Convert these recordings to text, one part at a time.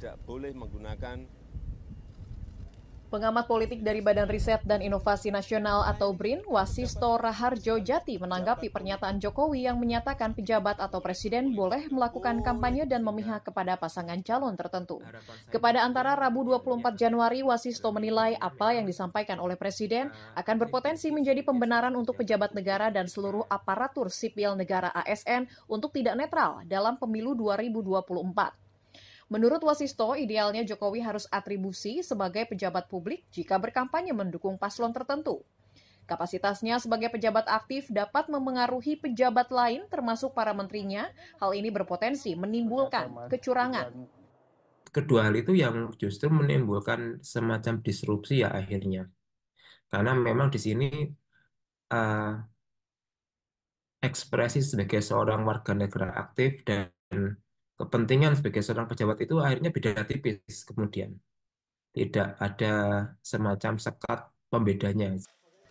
tidak boleh menggunakan Pengamat politik dari Badan Riset dan Inovasi Nasional atau BRIN, Wasisto Raharjo Jati menanggapi pernyataan Jokowi yang menyatakan pejabat atau presiden boleh melakukan oh, kampanye dan ya. memihak kepada pasangan calon tertentu. Kepada gitu. antara Rabu 24 Januari, Wasisto menilai apa yang disampaikan oleh presiden akan berpotensi menjadi pembenaran untuk pejabat negara dan seluruh aparatur sipil negara ASN untuk tidak netral dalam pemilu 2024. Menurut Wasisto, idealnya Jokowi harus atribusi sebagai pejabat publik jika berkampanye mendukung paslon tertentu. Kapasitasnya sebagai pejabat aktif dapat memengaruhi pejabat lain termasuk para menterinya. Hal ini berpotensi menimbulkan kecurangan. Kedua hal itu yang justru menimbulkan semacam disrupsi ya akhirnya. Karena memang di sini uh, ekspresi sebagai seorang warga negara aktif dan kepentingan sebagai seorang pejabat itu akhirnya beda tipis kemudian. Tidak ada semacam sekat pembedanya.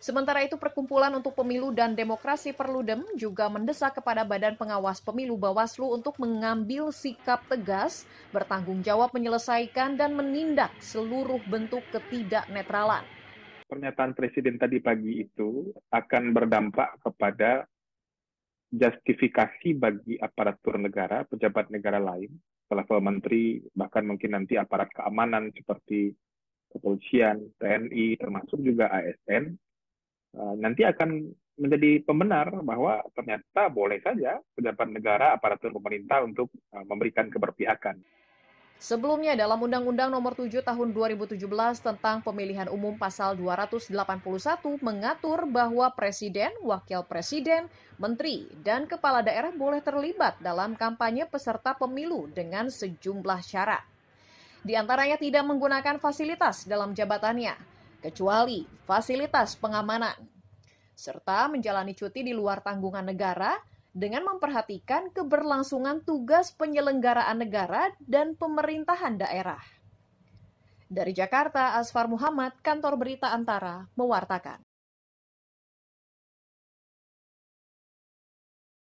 Sementara itu perkumpulan untuk pemilu dan demokrasi Perludem juga mendesak kepada Badan Pengawas Pemilu Bawaslu untuk mengambil sikap tegas, bertanggung jawab menyelesaikan dan menindak seluruh bentuk ketidaknetralan. Pernyataan Presiden tadi pagi itu akan berdampak kepada justifikasi bagi aparatur negara, pejabat negara lain, level menteri, bahkan mungkin nanti aparat keamanan seperti kepolisian, TNI, termasuk juga ASN, eh, nanti akan menjadi pembenar bahwa ternyata boleh saja pejabat negara, aparatur pemerintah untuk eh, memberikan keberpihakan. Sebelumnya dalam Undang-Undang Nomor 7 Tahun 2017 tentang Pemilihan Umum Pasal 281 mengatur bahwa presiden, wakil presiden, menteri, dan kepala daerah boleh terlibat dalam kampanye peserta pemilu dengan sejumlah syarat. Di antaranya tidak menggunakan fasilitas dalam jabatannya, kecuali fasilitas pengamanan, serta menjalani cuti di luar tanggungan negara dengan memperhatikan keberlangsungan tugas penyelenggaraan negara dan pemerintahan daerah. Dari Jakarta, Asfar Muhammad, Kantor Berita Antara, mewartakan.